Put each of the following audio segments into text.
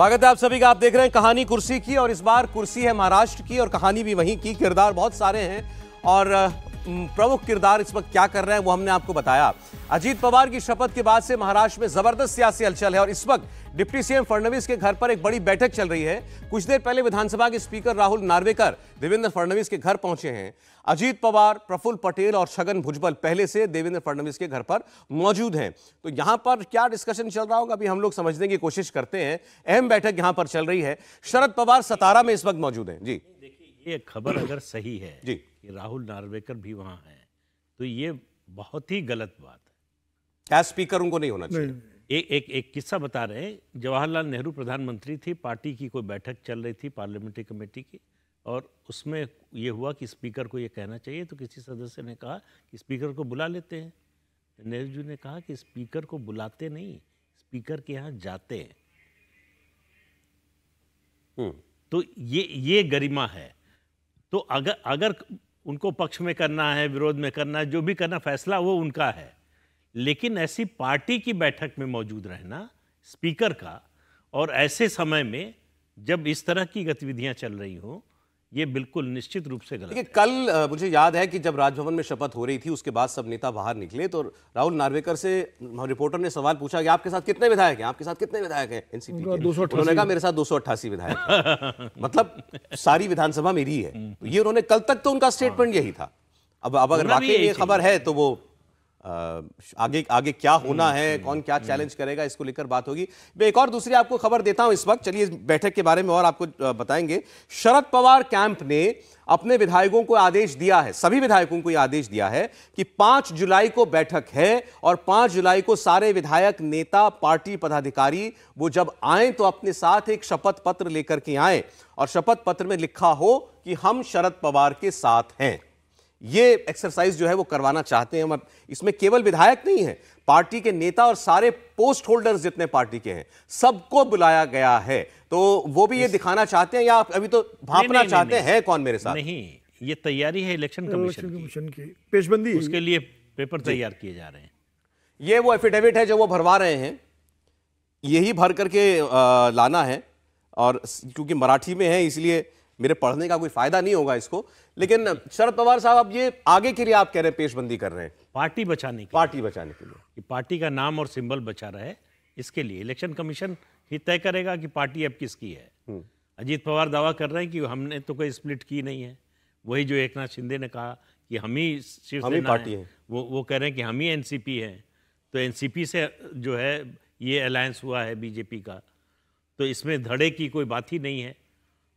स्वागत है आप सभी का आप देख रहे हैं कहानी कुर्सी की और इस बार कुर्सी है महाराष्ट्र की और कहानी भी वहीं की किरदार बहुत सारे हैं और प्रमुख किरदार इस वक्त क्या कर रहे हैं वो हमने आपको बताया अजीत पवार की शपथ के बाद से महाराष्ट्र में जबरदस्त सियासी हलचल है और इस वक्त डिप्टी सीएम फडणवीस के घर पर एक बड़ी बैठक चल रही है कुछ देर पहले विधानसभा के स्पीकर राहुल नार्वेकर देवेंद्र फडणवीस के घर पहुंचे हैं अजीत पवार प्रफुल्ल पटेल और छगन भुजबल पहले से देवेंद्र फडणवीस के घर पर मौजूद हैं तो यहां पर क्या डिस्कशन चल रहा होगा अभी हम लोग समझने की कोशिश करते हैं अहम बैठक यहां पर चल रही है शरद पवार सतारा में इस वक्त मौजूद हैं जी ये खबर अगर सही है जी कि राहुल नार्वेकर भी वहां हैं तो ये बहुत ही गलत बात है एज स्पीकर उनको नहीं होना चाहिए एक एक एक किस्सा बता रहे हैं जवाहरलाल नेहरू प्रधानमंत्री थी पार्टी की कोई बैठक चल रही थी पार्लियामेंट्री कमेटी की और उसमें ये हुआ कि स्पीकर को ये कहना चाहिए तो किसी सदस्य ने कहा कि स्पीकर को बुला लेते हैं तो नेहरू जी ने कहा कि स्पीकर को बुलाते नहीं स्पीकर के यहाँ जाते हैं हम्म। तो ये ये गरिमा है तो अगर अगर उनको पक्ष में करना है विरोध में करना है जो भी करना फैसला वो उनका है लेकिन ऐसी पार्टी की बैठक में मौजूद रहना स्पीकर का और ऐसे समय में जब इस तरह की गतिविधियां चल रही हों ये बिल्कुल निश्चित रूप से गलत है। कल मुझे याद है कि जब राजभवन में शपथ हो रही थी उसके बाद सब नेता बाहर निकले तो राहुल नार्वेकर से रिपोर्टर ने सवाल पूछा कि आपके साथ कितने विधायक हैं आपके साथ कितने विधायक हैं एनसीपी उन्होंने कहा मेरे साथ दो विधायक मतलब सारी विधानसभा मेरी है तो ये उन्होंने कल तक तो उनका स्टेटमेंट यही था अब अब अगर ये खबर है तो वो आगे आगे क्या होना हम्म, है हम्म, कौन क्या चैलेंज हम्म। करेगा इसको लेकर बात होगी मैं एक और दूसरी आपको खबर देता हूं इस वक्त चलिए बैठक के बारे में और आपको बताएंगे शरद पवार कैंप ने अपने विधायकों को आदेश दिया है सभी विधायकों को यह आदेश दिया है कि पांच जुलाई को बैठक है और पांच जुलाई को सारे विधायक नेता पार्टी पदाधिकारी वो जब आए तो अपने साथ एक शपथ पत्र लेकर के आए और शपथ पत्र में लिखा हो कि हम शरद पवार के साथ हैं ये एक्सरसाइज जो है वो करवाना चाहते हैं हम इसमें केवल विधायक नहीं है पार्टी के नेता और सारे पोस्ट होल्डर्स जितने पार्टी के हैं सबको बुलाया गया है तो वो भी ये दिखाना चाहते हैं या आप अभी तो भापना चाहते हैं कौन मेरे साथ नहीं ये तैयारी है इलेक्शन कमीशन की, की। पेशबंदी उसके लिए पेपर तैयार किए जा रहे हैं ये वो एफिडेविट है जो वो भरवा रहे हैं यही भर करके लाना है और क्योंकि मराठी में है इसलिए मेरे पढ़ने का कोई फायदा नहीं होगा इसको लेकिन शरद पवार साहब अब ये आगे के लिए आप कह रहे हैं पेशबंदी कर रहे हैं पार्टी बचाने की पार्टी बचाने के लिए कि पार्टी का नाम और सिंबल बचा रहे इसके लिए इलेक्शन कमीशन ही तय करेगा कि पार्टी अब किसकी है हम्म। अजीत पवार दावा कर रहे हैं कि हमने तो कोई स्प्लिट की नहीं है वही जो एक शिंदे ने कहा कि हम ही शिवसेना पार्टी है वो वो कह रहे हैं कि हम ही एन हैं तो एन से जो है ये अलायंस हुआ है बीजेपी का तो इसमें धड़े की कोई बात ही नहीं है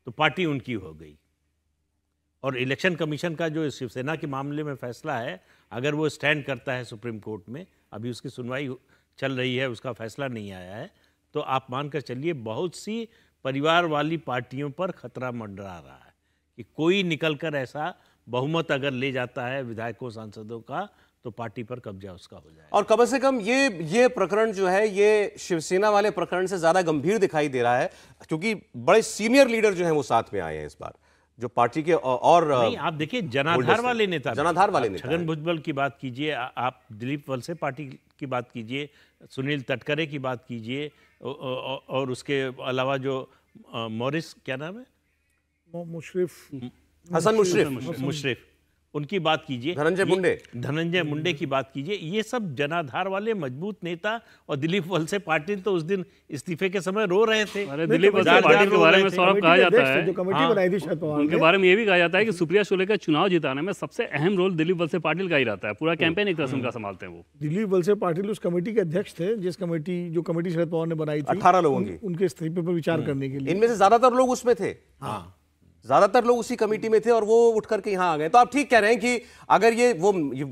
तो पार्टी उनकी हो गई और इलेक्शन कमीशन का जो शिवसेना के मामले में फैसला है अगर वो स्टैंड करता है सुप्रीम कोर्ट में अभी उसकी सुनवाई चल रही है उसका फैसला नहीं आया है तो आप मानकर चलिए बहुत सी परिवार वाली पार्टियों पर खतरा मंडरा रहा है कि कोई निकल कर ऐसा बहुमत अगर ले जाता है विधायकों सांसदों का तो पार्टी पर कब्जा उसका हो जाए और कम से कम ये ये प्रकरण जो है ये शिवसेना वाले प्रकरण से ज़्यादा गंभीर दिखाई दे रहा है क्योंकि बड़े सीनियर लीडर जो है वो साथ में आए हैं इस बार जो पार्टी के और नहीं, आप देखिए जनाधार वाले नेता जनाधार वाले नेता छगन भुजबल की बात कीजिए आप दिलीप वलसे पार्टी की बात कीजिए सुनील तटकरे की बात कीजिए और उसके अलावा जो मॉरिस क्या नाम है मुशरिफ हसन मुशरिफ मुशरफ उनकी बात कीजिए धनंजय मुंडे धनंजय मुंडे की बात कीजिए ये सब जनाधार वाले मजबूत नेता और दिलीप वलसे पाटिल तो उस दिन इस्तीफे के समय रो रहे थे दिलीप वलसे पाटिल के बारे में सौरभ कहा जाता है हाँ। उनके बारे में ये भी कहा जाता है कि सुप्रिया शोले का चुनाव जिताने में सबसे अहम रोल दिलीप वलसे पाटिल का ही रहता है पूरा कैंपेन हम्म। एक तरह से हम्म। उनका संभालते हैं वो दिलीप वलसे पाटिल उस कमेटी के अध्यक्ष थे जिस कमेटी जो कमेटी शरद पवार ने बनाई थी अठारह लोगों की उनके इस्तीफे पर विचार हम्म। करने के लिए इनमें से ज्यादातर लोग उसमें थे हाँ ज्यादातर लोग उसी कमेटी में थे और वो उठ करके यहाँ आ गए तो आप ठीक कह रहे हैं कि अगर ये वो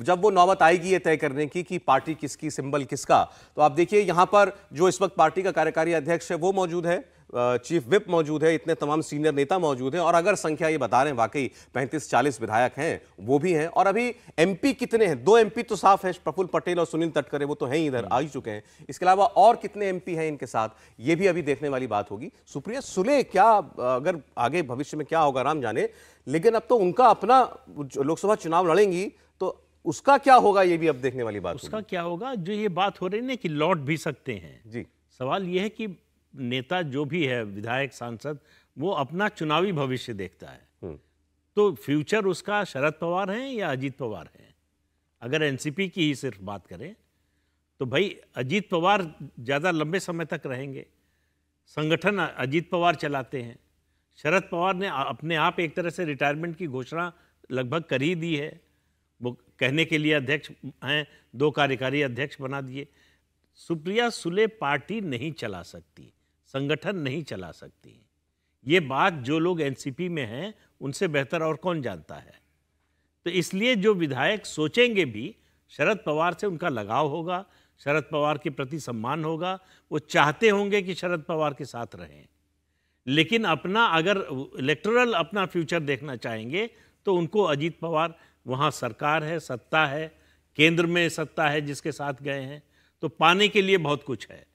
जब वो नौबत आएगी ये तय करने की कि पार्टी किसकी सिंबल किसका तो आप देखिए यहाँ पर जो इस वक्त पार्टी का कार्यकारी अध्यक्ष है वो मौजूद है चीफ विप मौजूद है इतने तमाम सीनियर नेता मौजूद हैं और अगर संख्या ये बता रहे हैं वाकई 35-40 विधायक हैं वो भी हैं और अभी एमपी कितने हैं दो एमपी तो साफ है प्रफुल पटेल और सुनील तटकरे वो तो हैं इधर हम्म। आ ही चुके हैं इसके अलावा और कितने एम हैं इनके साथ ये भी अभी देखने वाली बात होगी सुप्रिया सुले क्या अगर आगे भविष्य में क्या होगा राम जाने लेकिन अब तो उनका अपना लोकसभा चुनाव लड़ेंगी तो उसका क्या होगा ये भी अब देखने वाली बात उसका क्या होगा जो ये बात हो रही है ना कि लौट भी सकते हैं जी सवाल यह है कि नेता जो भी है विधायक सांसद वो अपना चुनावी भविष्य देखता है हम्म। तो फ्यूचर उसका शरद पवार है या अजीत पवार है अगर एनसीपी की ही सिर्फ बात करें तो भाई अजीत पवार ज़्यादा लंबे समय तक रहेंगे संगठन अजीत पवार चलाते हैं शरद पवार ने अपने आप एक तरह से रिटायरमेंट की घोषणा लगभग कर ही दी है वो कहने के लिए अध्यक्ष हैं दो कार्यकारी अध्यक्ष बना दिए सुप्रिया सुले पार्टी नहीं चला सकती संगठन नहीं चला सकती ये बात जो लोग एनसीपी में हैं उनसे बेहतर और कौन जानता है तो इसलिए जो विधायक सोचेंगे भी शरद पवार से उनका लगाव होगा शरद पवार के प्रति सम्मान होगा वो चाहते होंगे कि शरद पवार के साथ रहें लेकिन अपना अगर इलेक्टोरल अपना फ्यूचर देखना चाहेंगे तो उनको अजीत पवार वहाँ सरकार है सत्ता है केंद्र में सत्ता है जिसके साथ गए हैं तो पाने के लिए बहुत कुछ है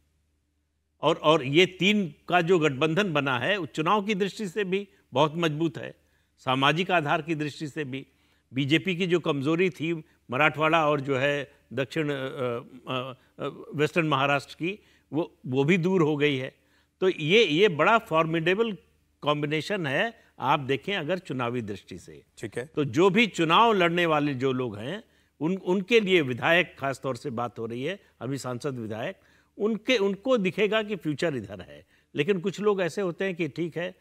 और और ये तीन का जो गठबंधन बना है चुनाव की दृष्टि से भी बहुत मजबूत है सामाजिक आधार की दृष्टि से भी बीजेपी की जो कमज़ोरी थी मराठवाड़ा और जो है दक्षिण वेस्टर्न महाराष्ट्र की वो वो भी दूर हो गई है तो ये ये बड़ा फॉर्मिडेबल कॉम्बिनेशन है आप देखें अगर चुनावी दृष्टि से ठीक है तो जो भी चुनाव लड़ने वाले जो लोग हैं उन उनके लिए विधायक खासतौर से बात हो रही है अभी सांसद विधायक उनके उनको दिखेगा कि फ्यूचर इधर है लेकिन कुछ लोग ऐसे होते हैं कि ठीक है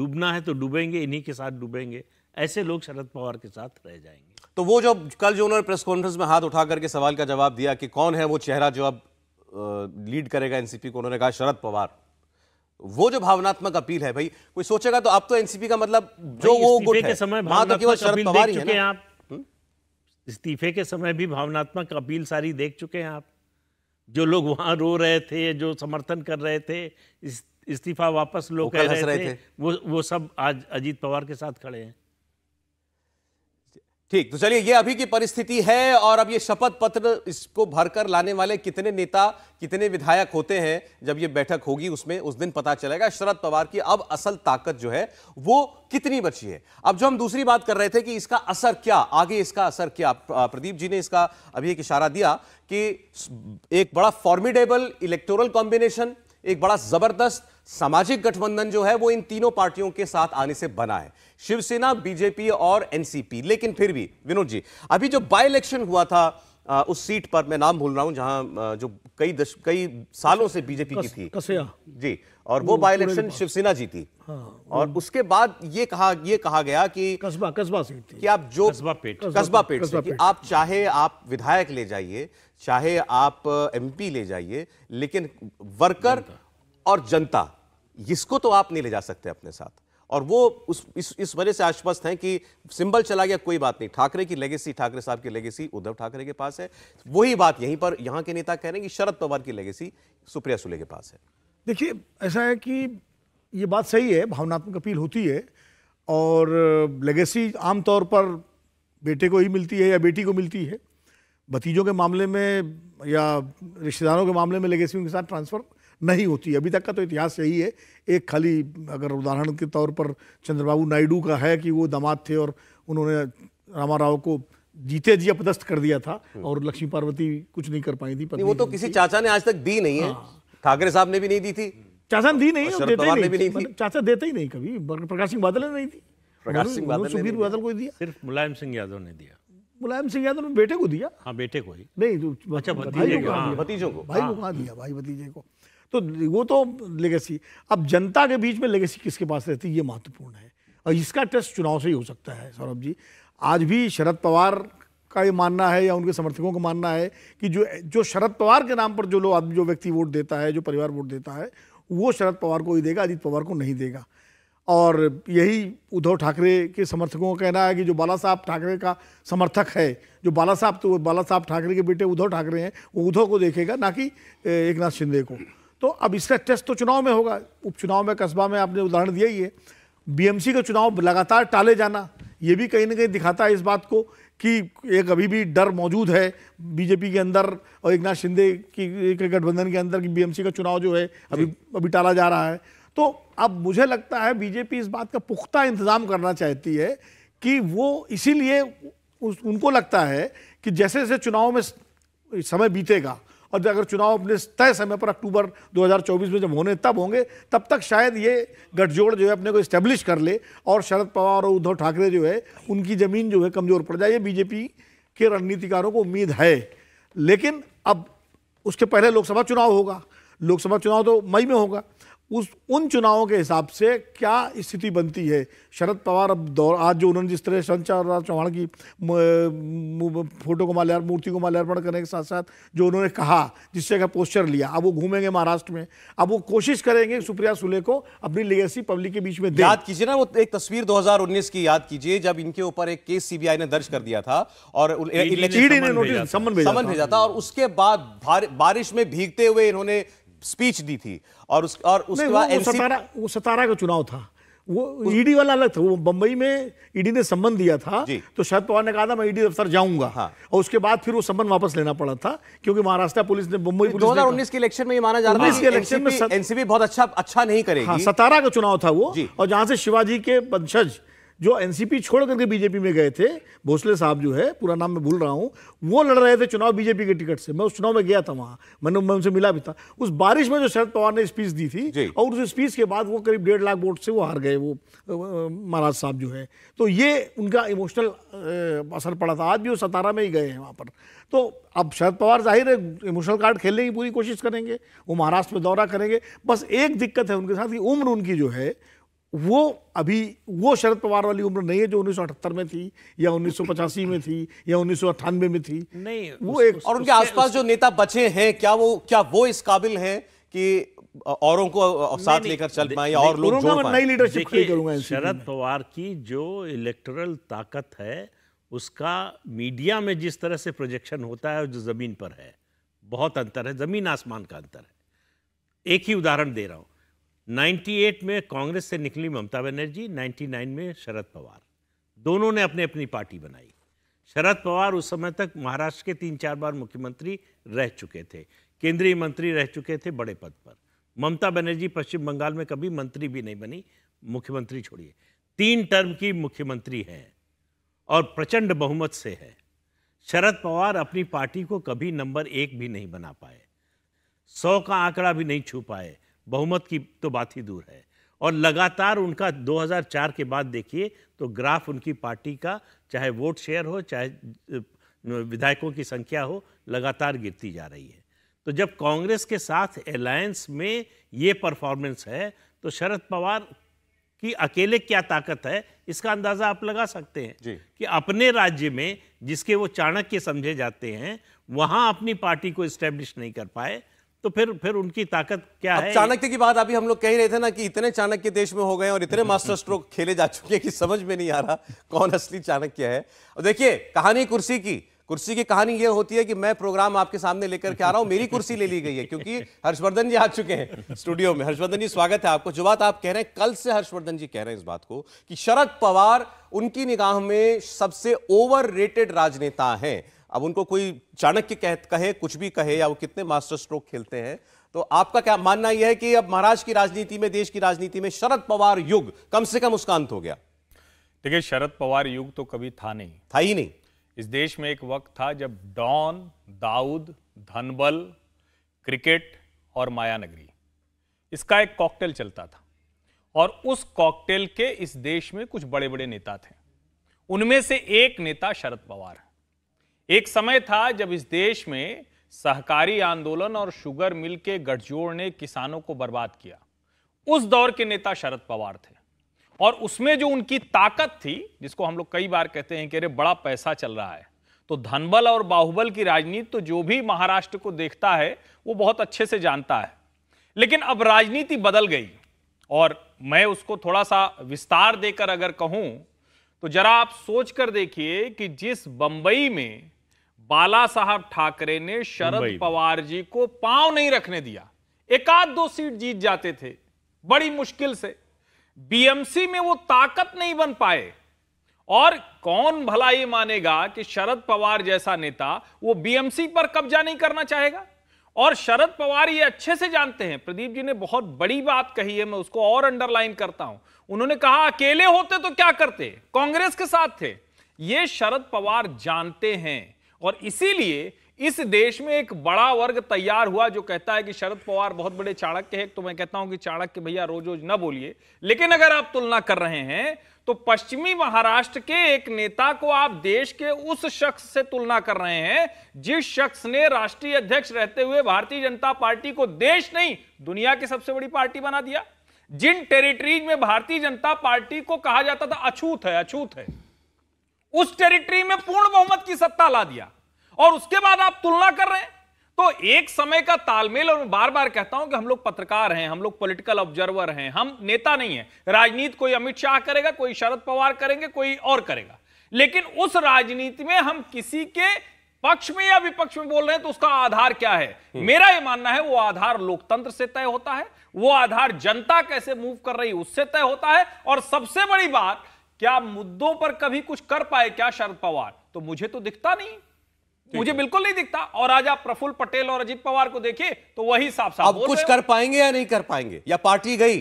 डूबना है तो डूबेंगे इन्हीं के साथ डूबेंगे ऐसे लोग शरद पवार के साथ रह जाएंगे तो वो जो कल जो उन्होंने प्रेस कॉन्फ्रेंस में हाथ उठा करके सवाल का जवाब दिया कि कौन है वो चेहरा जो अब लीड करेगा एनसीपी को उन्होंने कहा शरद पवार वो जो भावनात्मक अपील है भाई कोई सोचेगा तो आप तो एनसीपी का मतलब जो वो गुट के समय तो शरद पवार आप इस्तीफे के समय भी भावनात्मक अपील सारी देख चुके हैं आप जो लोग वहाँ रो रहे थे जो समर्थन कर रहे थे इस, इस्तीफा वापस लोग कह रहे, रहे थे, थे वो वो सब आज अजीत पवार के साथ खड़े हैं ठीक तो चलिए ये अभी की परिस्थिति है और अब ये शपथ पत्र इसको भरकर लाने वाले कितने नेता कितने विधायक होते हैं जब ये बैठक होगी उसमें उस दिन पता चलेगा शरद पवार की अब असल ताकत जो है वो कितनी बची है अब जो हम दूसरी बात कर रहे थे कि इसका असर क्या आगे इसका असर क्या प्रदीप जी ने इसका अभी एक इशारा दिया कि एक बड़ा फॉर्मिडेबल इलेक्टोरल कॉम्बिनेशन एक बड़ा जबरदस्त सामाजिक गठबंधन जो है वो इन तीनों पार्टियों के साथ आने से बना है शिवसेना बीजेपी और एनसीपी लेकिन फिर भी विनोद जी अभी जो बाई इलेक्शन हुआ था आ, उस सीट पर मैं नाम भूल रहा हूं जहां जो कई दश, कई सालों से बीजेपी कस, की थी जी और वो, वो बाई इलेक्शन शिवसेना जीती हाँ, और उसके बाद ये कहा ये कहा गया कि कस्बा कस्बा सीट कि आप जो कस्बा पेट कस्बा पेट, कस्बा पेट आप चाहे आप विधायक ले जाइए चाहे आप एमपी ले जाइए लेकिन वर्कर और जनता इसको तो आप नहीं ले जा सकते अपने साथ और वो उस इस इस वजह से आश्वस्त हैं कि सिंबल चला गया कोई बात नहीं ठाकरे की लेगेसी ठाकरे साहब की लेगेसी उद्धव ठाकरे के पास है वही बात यहीं पर यहाँ के नेता कह रहे हैं कि शरद पवार की लेगेसी सुप्रिया सुले के पास है देखिए ऐसा है कि ये बात सही है भावनात्मक अपील होती है और लेगेसी आमतौर पर बेटे को ही मिलती है या बेटी को मिलती है भतीजों के मामले में या रिश्तेदारों के मामले में लेगेसी उनके साथ ट्रांसफ़र नहीं होती अभी तक का तो इतिहास यही है एक खाली अगर उदाहरण के तौर पर चंद्रबाबू नायडू का है कि वो दामाद थे और उन्होंने रामा राव को जीते जी अपदस्त कर दिया था हम्म। और लक्ष्मी पार्वती कुछ नहीं कर पाई थी वो तो किसी चाचा ने आज तक दी नहीं है हाँ। ठाकरे साहब ने भी नहीं दी थी चाचा ने दी नहीं देते ही नहीं, मतलब चाचा देते ही नहीं कभी प्रकाश सिंह बादल ने नहीं दी प्रकाश सिंह बादल को दिया सिर्फ मुलायम सिंह यादव ने दिया मुलायम सिंह यादव ने बेटे को दिया हाँ बेटे को ही नहीं तो अच्छा भतीजे को हाँ। भतीजों को भाई को हाँ। कहा दिया भाई भतीजे को तो वो तो लेगेसी अब जनता के बीच में लेगेसी किसके पास रहती है ये महत्वपूर्ण है और इसका टेस्ट चुनाव से ही हो सकता है सौरभ जी आज भी शरद पवार का ये मानना है या उनके समर्थकों का मानना है कि जो जो शरद पवार के नाम पर जो लोग आदमी जो व्यक्ति वोट देता है जो परिवार वोट देता है वो शरद पवार को ही देगा अजीत पवार को नहीं देगा और यही उद्धव ठाकरे के समर्थकों का कहना है कि जो बाला साहब ठाकरे का समर्थक है जो बाला साहब तो बाला साहब ठाकरे के बेटे उद्धव ठाकरे हैं वो उद्धव को देखेगा ना कि एक नाथ शिंदे को तो अब इसका टेस्ट तो चुनाव में होगा उपचुनाव में कस्बा में आपने उदाहरण दिया ही है बीएमसी का चुनाव लगातार टाले जाना ये भी कहीं ना कहीं दिखाता है इस बात को कि एक अभी भी डर मौजूद है बीजेपी के अंदर और एक नाथ शिंदे की के गठबंधन के अंदर कि बीएमसी का चुनाव जो है अभी अभी टाला जा रहा है तो अब मुझे लगता है बीजेपी इस बात का पुख्ता इंतजाम करना चाहती है कि वो इसीलिए उनको लगता है कि जैसे जैसे चुनाव में समय बीतेगा और अगर चुनाव अपने तय समय पर अक्टूबर 2024 में जब होने तब होंगे तब तक शायद ये गठजोड़ जो है अपने को इस्टेब्लिश कर ले और शरद पवार और उद्धव ठाकरे जो है उनकी ज़मीन जो है कमज़ोर पड़ जाए ये बीजेपी के रणनीतिकारों को उम्मीद है लेकिन अब उसके पहले लोकसभा चुनाव होगा लोकसभा चुनाव तो मई में होगा उस उन चुनावों के हिसाब से क्या स्थिति बनती है शरद पवार अब दौर आज जो उन्होंने जिस तरह संचार चौहान की फोटो को माल्यार मूर्ति को माल्यार्पण करने के साथ साथ जो उन्होंने कहा जिससे तरह का लिया अब वो घूमेंगे महाराष्ट्र में अब वो कोशिश करेंगे सुप्रिया सुले को अपनी लेगेसी पब्लिक के बीच में दे याद कीजिए ना वो एक तस्वीर दो की याद कीजिए जब इनके ऊपर एक केस सी ने दर्ज कर दिया था और नोटिस e समन भेजा था और उसके बाद बारिश में भीगते हुए इन्होंने स्पीच दी थी और उस और उसके बाद वो, वो सतारा वो सतारा का चुनाव था वो ईडी e वाला अलग था वो बंबई में ईडी e ने सम्मन दिया था तो शरद पवार ने कहा था मैं ईडी e दफ्तर जाऊंगा हाँ। और उसके बाद फिर वो सम्मन वापस लेना पड़ा था क्योंकि महाराष्ट्र पुलिस ने बंबई दो हजार उन्नीस के इलेक्शन में ये माना जा रहा है इलेक्शन में एनसीबी बहुत अच्छा अच्छा नहीं करेगी हाँ, सतारा का चुनाव था वो और जहां से शिवाजी के पंशज जो एनसीपी छोड़ करके बीजेपी में गए थे भोसले साहब जो है पूरा नाम मैं भूल रहा हूँ वो लड़ रहे थे चुनाव बीजेपी के टिकट से मैं उस चुनाव में गया था वहाँ मैंने मैं उनसे मिला भी था उस बारिश में जो शरद पवार ने स्पीच दी थी और उस स्पीच के बाद वो करीब डेढ़ लाख वोट से वो हार गए वो महाराज साहब जो है तो ये उनका इमोशनल असर पड़ा था आज भी वो सतारा में ही गए हैं वहाँ पर तो अब शरद पवार जाहिर है इमोशनल कार्ड खेलने की पूरी कोशिश करेंगे वो महाराष्ट्र में दौरा करेंगे बस एक दिक्कत है उनके साथ कि उम्र उनकी जो है वो अभी वो शरद पवार वाली उम्र नहीं है जो 1978 में थी या 1985 में थी या उन्नीस में थी नहीं वो एक और उनके आसपास जो नेता बचे हैं क्या वो क्या वो इस काबिल हैं कि औरों को साथ लेकर चल पाए और लोग जोड़ नई लीडरशिप करूंगा शरद पवार की जो इलेक्टोरल ताकत है उसका मीडिया में जिस तरह से प्रोजेक्शन होता है जो जमीन पर है बहुत अंतर है जमीन आसमान का अंतर है एक ही उदाहरण दे रहा हूं 98 में कांग्रेस से निकली ममता बनर्जी 99 में शरद पवार दोनों ने अपनी अपनी पार्टी बनाई शरद पवार उस समय तक महाराष्ट्र के तीन चार बार मुख्यमंत्री रह चुके थे केंद्रीय मंत्री रह चुके थे बड़े पद पर ममता बनर्जी पश्चिम बंगाल में कभी मंत्री भी नहीं बनी मुख्यमंत्री छोड़िए तीन टर्म की मुख्यमंत्री हैं और प्रचंड बहुमत से है शरद पवार अपनी पार्टी को कभी नंबर एक भी नहीं बना पाए सौ का आंकड़ा भी नहीं छू पाए बहुमत की तो बात ही दूर है और लगातार उनका 2004 के बाद देखिए तो ग्राफ उनकी पार्टी का चाहे वोट शेयर हो चाहे विधायकों की संख्या हो लगातार गिरती जा रही है तो जब कांग्रेस के साथ अलायंस में ये परफॉर्मेंस है तो शरद पवार की अकेले क्या ताकत है इसका अंदाजा आप लगा सकते हैं कि अपने राज्य में जिसके वो चाणक्य समझे जाते हैं वहां अपनी पार्टी को इस्टेब्लिश नहीं कर पाए तो फिर फिर उनकी ताकत क्या है चाणक्य की बात अभी हम लोग कह रहे थे ना कि इतने चाणक्य देश में हो गए और इतने मास्टर स्ट्रोक खेले जा चुके हैं कि समझ में नहीं आ रहा कौन असली चाणक्य है और देखिए कहानी कुर्सी की कुर्सी की कहानी यह होती है कि मैं प्रोग्राम आपके सामने लेकर के आ रहा हूं मेरी कुर्सी ले ली गई है क्योंकि हर्षवर्धन जी आ चुके हैं स्टूडियो में हर्षवर्धन जी स्वागत है आपको जो बात आप कह रहे हैं कल से हर्षवर्धन जी कह रहे हैं इस बात को कि शरद पवार उनकी निगाह में सबसे ओवर राजनेता हैं अब उनको कोई चाणक्य कह कहे कुछ भी कहे या वो कितने मास्टर स्ट्रोक खेलते हैं तो आपका क्या मानना यह है कि अब महाराष्ट्र की राजनीति में देश की राजनीति में शरद पवार युग कम से कम उसका अंत हो गया देखिए शरद पवार युग तो कभी था नहीं था ही नहीं इस देश में एक वक्त था जब डॉन दाऊद धनबल क्रिकेट और मायानगरी इसका एक कॉकटेल चलता था और उस कॉकटेल के इस देश में कुछ बड़े बड़े नेता थे उनमें से एक नेता शरद पवार है एक समय था जब इस देश में सहकारी आंदोलन और शुगर मिल के गठजोड़ ने किसानों को बर्बाद किया उस दौर के नेता शरद पवार थे और उसमें जो उनकी ताकत थी जिसको हम लोग कई बार कहते हैं कि अरे बड़ा पैसा चल रहा है तो धनबल और बाहुबल की राजनीति तो जो भी महाराष्ट्र को देखता है वो बहुत अच्छे से जानता है लेकिन अब राजनीति बदल गई और मैं उसको थोड़ा सा विस्तार देकर अगर कहूं तो जरा आप सोच कर देखिए कि जिस बंबई में बाला साहब ठाकरे ने शरद पवार जी को पांव नहीं रखने दिया एकाध दो सीट जीत जाते थे बड़ी मुश्किल से बीएमसी में वो ताकत नहीं बन पाए और कौन भला ये मानेगा कि शरद पवार जैसा नेता वो बीएमसी पर कब्जा नहीं करना चाहेगा और शरद पवार ये अच्छे से जानते हैं प्रदीप जी ने बहुत बड़ी बात कही है मैं उसको और अंडरलाइन करता हूं उन्होंने कहा अकेले होते तो क्या करते कांग्रेस के साथ थे ये शरद पवार जानते हैं और इसीलिए इस देश में एक बड़ा वर्ग तैयार हुआ जो कहता है कि शरद पवार बहुत बड़े चाणक्य है तो मैं कहता हूं कि चाणक्य भैया रोज रोज न बोलिए लेकिन अगर आप तुलना कर रहे हैं तो पश्चिमी महाराष्ट्र के एक नेता को आप देश के उस शख्स से तुलना कर रहे हैं जिस शख्स ने राष्ट्रीय अध्यक्ष रहते हुए भारतीय जनता पार्टी को देश नहीं दुनिया की सबसे बड़ी पार्टी बना दिया जिन टेरिटरीज में भारतीय जनता पार्टी को कहा जाता था अछूत है अछूत है उस टेरिटरी में पूर्ण बहुमत की सत्ता ला दिया और उसके बाद आप तुलना कर रहे हैं तो एक समय का तालमेल और मैं बार बार कहता हूं कि हम लोग पत्रकार हैं हम लोग पॉलिटिकल ऑब्जर्वर हैं हम नेता नहीं है राजनीति कोई अमित शाह करेगा कोई शरद पवार करेंगे कोई और करेगा लेकिन उस राजनीति में हम किसी के पक्ष में या विपक्ष में बोल रहे हैं तो उसका आधार क्या है हम्म। मेरा यह मानना है वो आधार लोकतंत्र से तय होता है वो आधार जनता कैसे मूव कर रही है उससे तय होता है और सबसे बड़ी बात क्या मुद्दों पर कभी कुछ कर पाए क्या शरद पवार तो मुझे तो दिखता नहीं मुझे बिल्कुल नहीं दिखता और आज आप प्रफुल्ल पटेल और अजीत पवार को देखिए तो वही साफ साफ अब कुछ कर पाएंगे या नहीं कर पाएंगे या पार्टी गई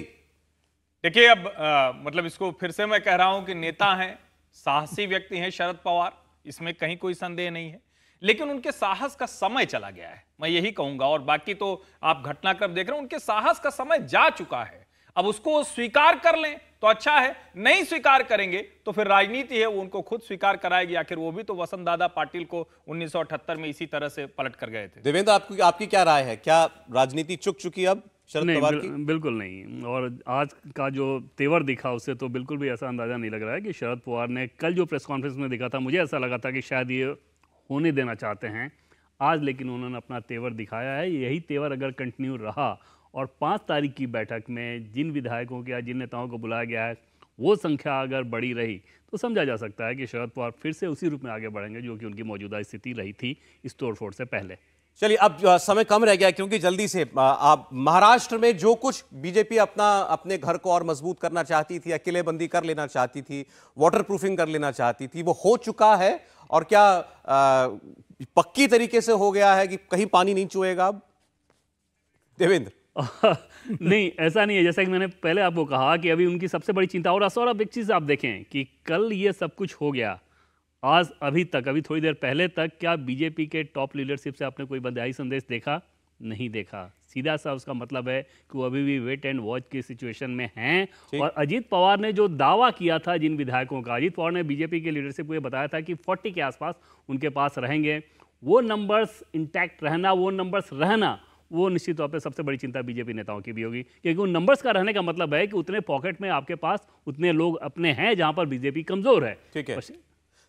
देखिए अब आ, मतलब इसको फिर से मैं कह रहा हूं कि नेता हैं साहसी व्यक्ति हैं शरद पवार इसमें कहीं कोई संदेह नहीं है लेकिन उनके साहस का समय चला गया है मैं यही कहूंगा और बाकी तो आप घटनाक्रम देख रहे हैं उनके साहस का समय जा चुका है अब उसको स्वीकार कर लें तो अच्छा है नहीं स्वीकार करेंगे तो फिर राजनीति है वो उनको खुद स्वीकार कराएगी आखिर वो भी तो वसंत दादा पाटिल को उन्नीस में इसी तरह से पलट कर गए थे देवेंद्र आपकी आपकी क्या राय है क्या राजनीति चुक चुकी अब नहीं, बिल, बिल्कुल नहीं और आज का जो तेवर दिखा उससे तो बिल्कुल भी ऐसा अंदाजा नहीं लग रहा है कि शरद पवार ने कल जो प्रेस कॉन्फ्रेंस में दिखा था मुझे ऐसा लगा था कि शायद ये होने देना चाहते हैं आज लेकिन उन्होंने अपना तेवर दिखाया है यही तेवर अगर कंटिन्यू रहा और पाँच तारीख की बैठक में जिन विधायकों के या जिन नेताओं को बुलाया गया है वो संख्या अगर बढ़ी रही तो समझा जा सकता है कि शरद पवार फिर से उसी रूप में आगे बढ़ेंगे जो कि उनकी मौजूदा स्थिति रही थी इस तोड़फोड़ से पहले चलिए अब समय कम रह गया क्योंकि जल्दी से आप महाराष्ट्र में जो कुछ बीजेपी अपना अपने घर को और मजबूत करना चाहती थी अकेलेबंदी कर लेना चाहती थी वाटर प्रूफिंग कर लेना चाहती थी वो हो चुका है और क्या आ, पक्की तरीके से हो गया है कि कहीं पानी नहीं चुएगा अब देवेंद्र नहीं ऐसा नहीं है जैसा कि मैंने पहले आपको कहा कि अभी उनकी सबसे बड़ी चिंता और अब एक चीज़ आप देखें कि कल ये सब कुछ हो गया आज अभी तक अभी थोड़ी देर पहले तक क्या बीजेपी के टॉप लीडरशिप से आपने कोई बधाई संदेश देखा नहीं देखा सीधा सा उसका मतलब है कि वो अभी भी वेट एंड वॉच की सिचुएशन में हैं और अजीत पवार ने जो दावा किया था जिन विधायकों का अजीत पवार ने बीजेपी के लीडरशिप को ये बताया था कि 40 के आसपास उनके पास रहेंगे वो नंबर्स इंटैक्ट रहना वो नंबर्स रहना वो निश्चित तौर पर सबसे बड़ी चिंता बीजेपी नेताओं की भी होगी क्योंकि उन नंबर्स का रहने का मतलब है कि उतने पॉकेट में आपके पास उतने लोग अपने हैं जहाँ पर बीजेपी कमजोर है ठीक है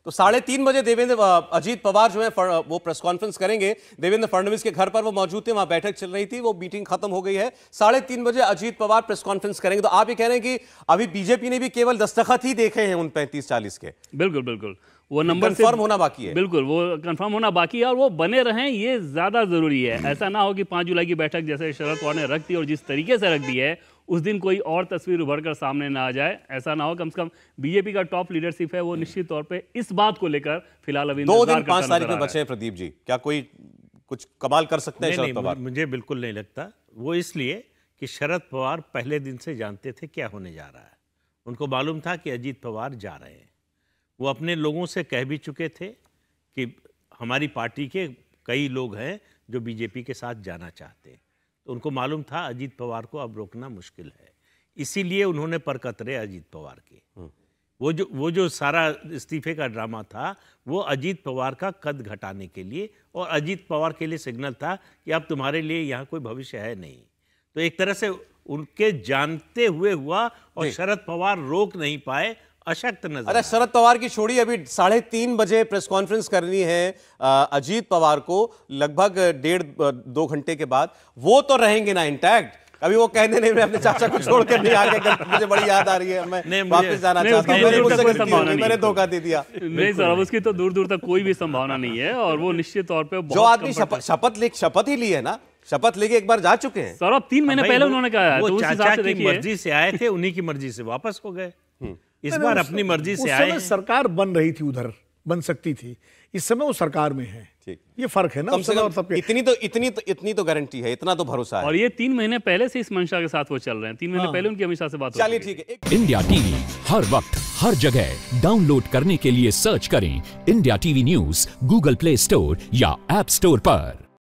तो साढ़े तीन बजे देवेंद्र अजीत पवार जो है वो प्रेस कॉन्फ्रेंस करेंगे देवेंद्र फडणवीस के घर पर वो मौजूद थे वहां बैठक चल रही थी वो मीटिंग खत्म हो गई है साढ़े तीन बजे अजीत पवार प्रेस कॉन्फ्रेंस करेंगे तो आप ये कह रहे हैं कि अभी बीजेपी ने भी केवल दस्तखत ही देखे हैं उन पैंतीस चालीस के बिल्कुल बिल्कुल वो नंबर कन्फर्म होना बाकी है बिल्कुल वो कन्फर्म होना बाकी है और वो बने रहे ये ज़्यादा ज़रूरी है ऐसा ना हो कि पांच जुलाई की बैठक जैसे शरद पवार ने रख दी और जिस तरीके से रख दी है उस दिन कोई और तस्वीर उभर कर सामने ना आ जाए ऐसा ना हो कम से कम बीजेपी का टॉप लीडरशिप है वो निश्चित तौर पे इस बात को लेकर फिलहाल अभी दो दिन पांच तारीख में बचे प्रदीप जी क्या कोई कुछ कमाल कर सकते हैं मुझे बिल्कुल नहीं लगता वो इसलिए कि शरद पवार पहले दिन से जानते थे क्या होने जा रहा है उनको मालूम था कि अजीत पवार जा रहे हैं वो अपने लोगों से कह भी चुके थे कि हमारी पार्टी के कई लोग हैं जो बीजेपी के साथ जाना चाहते हैं तो उनको मालूम था अजीत पवार को अब रोकना मुश्किल है इसीलिए उन्होंने परकतरे अजीत पवार के हम्म। वो जो वो जो सारा इस्तीफे का ड्रामा था वो अजीत पवार का कद घटाने के लिए और अजीत पवार के लिए सिग्नल था कि अब तुम्हारे लिए यहाँ कोई भविष्य है नहीं तो एक तरह से उनके जानते हुए हुआ और शरद पवार रोक नहीं पाए अशक्त नजर अरे शरद पवार की छोड़ी अभी साढ़े तीन बजे प्रेस कॉन्फ्रेंस करनी है अजीत पवार को लगभग डेढ़ दो घंटे के बाद वो तो रहेंगे ना इंटैक्ट अभी वो कहने नहीं मैं अपने चाचा को छोड़ कर नहीं आगे मुझे बड़ी याद आ रही है मैं वापस जाना चाहता हूँ मैंने मुझसे गलती हो मैंने धोखा दे दिया नहीं सर उसकी तो दूर दूर तक कोई भी संभावना नहीं है और वो निश्चित तौर पे जो आदमी शपथ ले शपथ ही ली है ना शपथ लेके एक बार जा चुके हैं सौरभ तीन महीने पहले उन्होंने कहा वो तो चाचा की मर्जी से आए थे उन्हीं की मर्जी से वापस हो गए हम्म। इस बार अपनी मर्जी से आए सरकार बन रही थी उधर बन सकती थी इस समय वो सरकार में है ये फर्क है ना कम से कम सब इतनी तो इतनी तो इतनी तो गारंटी है इतना तो भरोसा है और ये तीन महीने पहले से इस मंशा के साथ वो चल रहे हैं तीन महीने हाँ। पहले उनकी हमेशा से बात चलिए ठीक है इंडिया टीवी हर वक्त हर जगह डाउनलोड करने के लिए सर्च करें India TV news Google Play Store या एप स्टोर पर